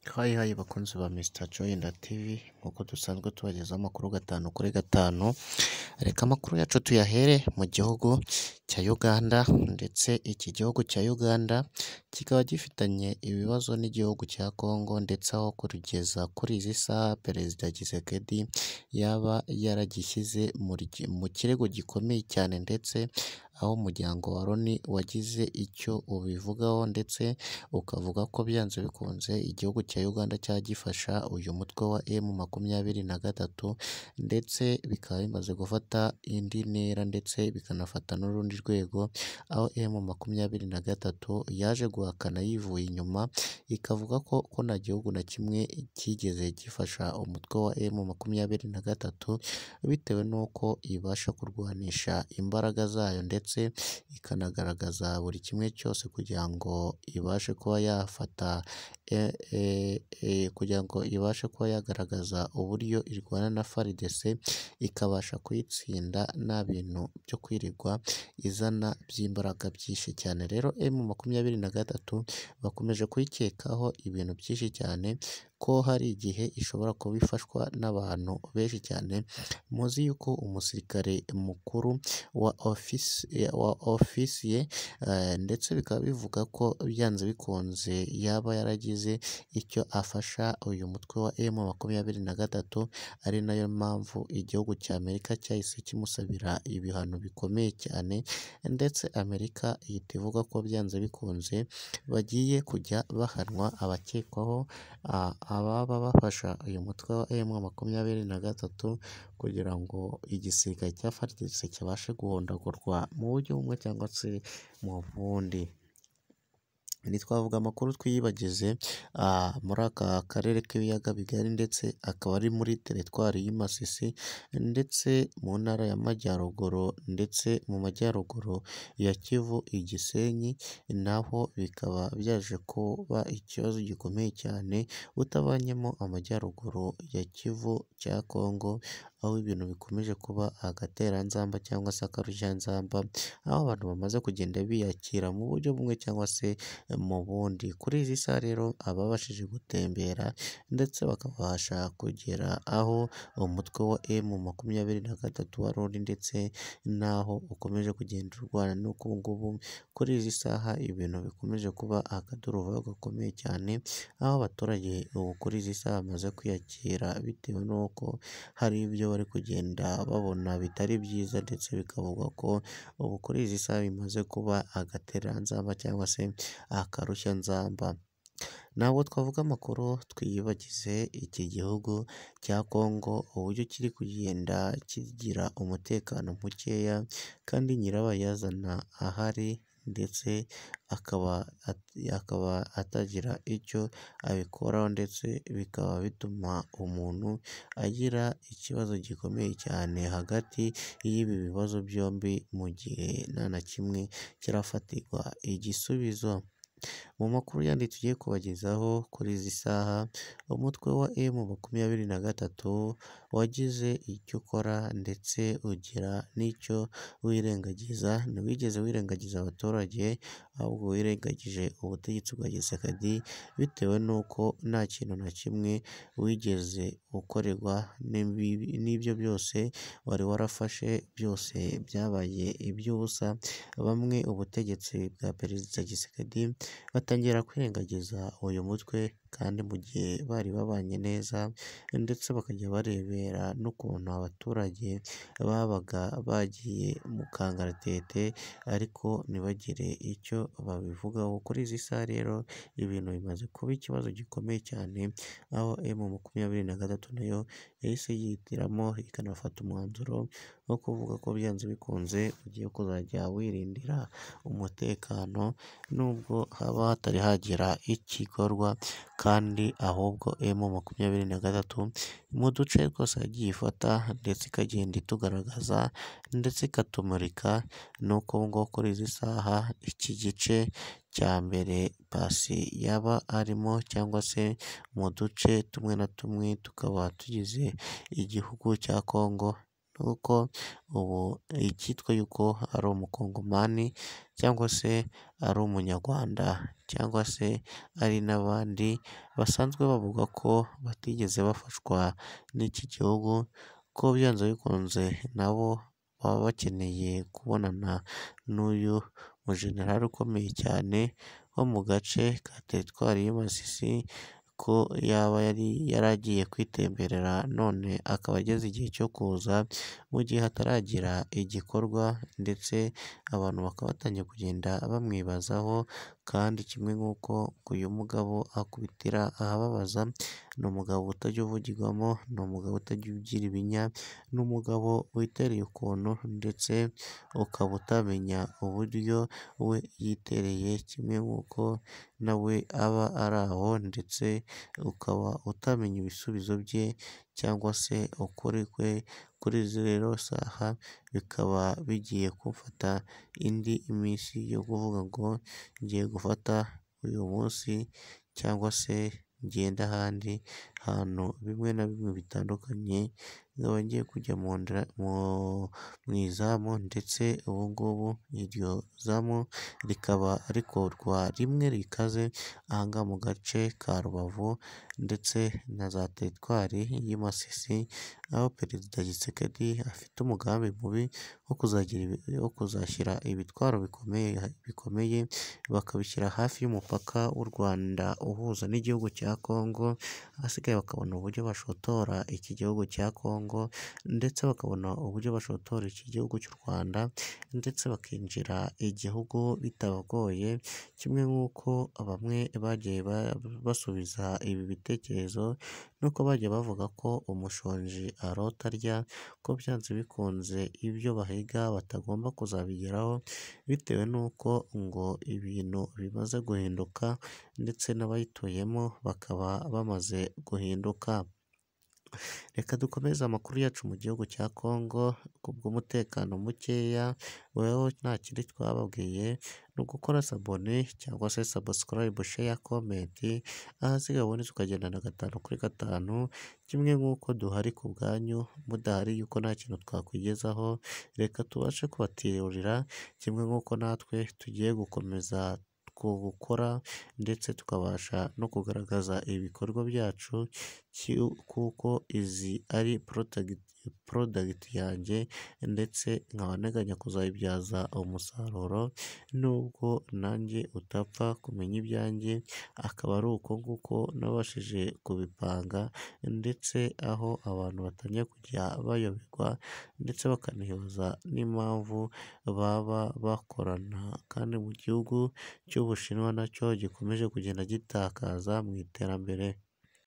Hayi hayi bakunzi ba Mr Joy na TV nk'uko dusanzwe tubagezaho amakuru gatanu kuri gatanu reka amakuru yacu tuyahere mu gihugu cya Uganda ndetse iki gihugu cya Uganda kikaba gifitanye ibibazo n'igihugu cya Congo ndetse aho kurugeza kuri izi saha Perezida Tshisekedi yaba yaragishyize mu kirego gikomeye cyane ndetse aho umuryango wa Loni wagize icyo ubivugaho ndetse ukavuga ko byanze bikunze igihugu cya Uganda cyagifasha uyu mutwe wa emu makumyabiri na gatatu ndetse bikaba bimaze gufata indi ntera ndetse bikanafata n'urundi rwego aho emu makumyabiri na gatatu yaje guhakana yivuye inyuma ikavuga ko ko nta gihugu na kimwe cyigeze gifasha umutwe wa emu makumyabiri na gatatu bitewe n'uko ibasha kurwanisha imbaraga zayo ndetse yagutse, ikanagaragaza buri kimwe cyose kugira ngo ibashe kuba yafata e, e, e, kugira ngo ibashe kuba yagaragaza uburyo irwana na FARDC, ikabasha kuyitsinda nta bintu byo kwirirwa izana by'imbaraga byinshi cyane, rero emu makumyabiri na gatatu bakomeje kuyikekaho ibintu byinshi cyane ko hari igihe ishobora kuba ifashwa n'abantu benshi cyane, muzi yuko umusirikare mukuru wa ofisi wa ye eh, ndetse bikaba bivuga ko byanze bikunze yaba yaragize icyo afasha uyu mutwe wa emu makumyabiri na gatatu ari nayo mpamvu igihugu cya Amerika cyahise kimusabira ibihano bikomeye cyane ndetse Amerika ihita ivuga ko byanze bikunze bagiye kujya bahanwa abakekwaho ababa bafasha uyu mutwe wa emu makumyabiri na gatatu kugira ngo igisirikare cya kibashe guhondagurwa buryo bumwe cyangwa se mu bundi. ntitwavuga amakuru twiyibagize muri aka karere k'ibiyaga bigari ndetse akaba ari muri teritwari y'i ndetse mu ntara y'amajyaruguru ndetse mu majyaruguru ya Kivu i Gisenyi naho bikaba byaje kuba ikibazo gikomeye cyane utabonyemo amajyaruguru ya Kivu cya Kongo aho ibintu bikomeje kuba agatereranzamba cyangwa se akarujyanzamba aho abantu bamaze kugenda biyakira mu buryo bumwe cyangwa se mu bundi kuri izi saha rero ababashije gutembera ndetse bakabasha kugera aho umutwe wa emu makumyabiri na gatatu wari uri ndetse n'aho ukomeje kugenda urwana n'uko ubu ngubu kuri izi saha ibintu bikomeje kuba akaduruvayo gakomeye cyane aho abaturage ubu kuri izi saha bamaze kwiyakira bitewe n'uko hari ibyo bari kugenda babona bitari byiza ndetse bikavugwa ko ubu kuri izi saha bimaze kuba agatereranzamba cyangwa se akarushya nzamba ntabwo twavuga amakuru twiyibagize iki gihugu cya Congo uburyo kiri kugenda kigira umutekano mukeya kandi nyirabayazana ahari ndetse akaba atagira icyo abikoraho ndetse bikaba bituma umuntu agira ikibazo gikomeye cyane hagati y'ibi bibazo byombi mu gihe nta na kimwe kirafatirwa igisubizo. Mu makuru yandi tugiye kubagezaho kuri izi saha, umutwe wa emu makumyabiri na gatatu wagize icyo ukora ndetse ugira n'icyo wirengagiza, ntiwigeze wirengagiza abaturage ahubwo wirengagije ubutegetsi bwa Gisakadi bitewe n'uko nta kintu na kimwe wigeze ukorerwa n'ibyo byose wari warafashe byose byabaye iby'ubusa, bamwe ubutegetsi bwa Perezida Tshisekedi batangira kwirengagiza uyu mutwe kandi mu gihe bari babanye neza ndetse bakajya barebera n'ukuntu abaturage babaga bagiye mu kangaratete ariko ntibagire icyo babivugaho, kuri izi saha rero ibintu bimaze kuba ikibazo gikomeye cyane aho emu makumyabiri na gatatu nayo yahise yihitiramo ikanafata umwanzuro wo kuvuga ko byanze bikunze ugiye kuzajya wirindira umutekano nubwo haba hatari hagera igikorwa. kandi ahubwo emu makumyabiri na gatatu mu duce twose yagiye ifata ndetse ikagenda itugaragaza ndetse ikatumurika ni uko ubu kuri izi saha iki gice cya mbere pasi yaba arimo cyangwa se mu duce tumwe na tumwe tukaba tugize igihugu cya Kongo. kuko ubu icyitwa yuko ari umukongomani cyangwa se ari umunyarwanda cyangwa se ari n'abandi basanzwe bavuga ko batigeze bafashwa n'iki gihugu ko byanze bikunze nabo baba bakeneye kubonana n'uyu mujenerali ukomeye cyane wo mu gace ka teritwari y'Amasisi. ko yaba yari yaragiye kwitemberera none akaba ageze igihe cyo kuza mu gihe hataragira igikorwa ndetse abantu bakaba batangiye kugenda bamwibazaho kandi kimwe nk'uko uyu mugabo akubitira ahababaza. ni umugabo utajya uvugirwamo, ni umugabo utajya ugira ibinya, ni umugabo witereye ukuntu ndetse ukaba utamenya uburyo we yitereye kimwe nk'uko na we aba ari aho ndetse ukaba utamenya ibisubizo bye cyangwa se ukuri kwe, kuri izi rero saha bikaba bigiye kumfata indi minsi yo kuvuga ngo ngiye gufata uyu munsi cyangwa se. ugenda ahandi hantu bimwe na bimwe bitandukanye. wagiye kujya mu izamu ndetse ubu ngubu iryo zamu rikaba rikorwa rimwe rikaze aha ngaha mu gace ka Rubavu ndetse na za teritwari y'i aho Perezida Gisekedi afite umugambi mubi wo kuzagira kuzashyira ibitwaro bikomeye bikomeye bakabishyira hafi y'umupaka w'u Rwanda uhuza n'igihugu cya Kongo, asigaye bakabona uburyo bashotora iki gihugu cya Kongo. Congo ndetse bakabona uburyo bashotora iki gihugu cy'u Rwanda ndetse bakinjira igihugu bitabagoye kimwe nk'uko bamwe bagiye basubiza ibi bitekerezo nuko bajya bavuga ko umushonji arota arya ko byanze bikunze ibyo bahiga batagomba kuzabigeraho bitewe n'uko ngo ibintu bimaze guhinduka ndetse n'abayituyemo bakaba bamaze guhinduka. Reka dukomeze amakuru yacu mu gihugu cya Congo kubw'umutekano mukeya weho nta kindi twababwiye ni ugukora sabone cyangwa se sabusikarayibu sheya komenti ahasiga ubundi tukagendana gatanu kuri gatanu kimwe nk'uko duhari ku bwanyu mudahari yuko nta kintu twakwigezaho reka tubashe kubatirurira kimwe nk'uko natwe tugiye gukomeza gukora ndetse tukabasha no kugaragaza ibikorwa byacu kuko izi ari porotagiti. porodagiti yanjye ndetse nkaba nteganya kuzayibyaza umusaruro nubwo nanjye utapfa kumenya ibyanjye akaba ari uko nguko nabashije kubipanga ndetse aho abantu batangiye kujya bayoberwa ndetse bakanibaza n'impamvu baba bakorana kandi mu gihugu cy'ubushinwa nacyo gikomeje kugenda gitakaza mu iterambere.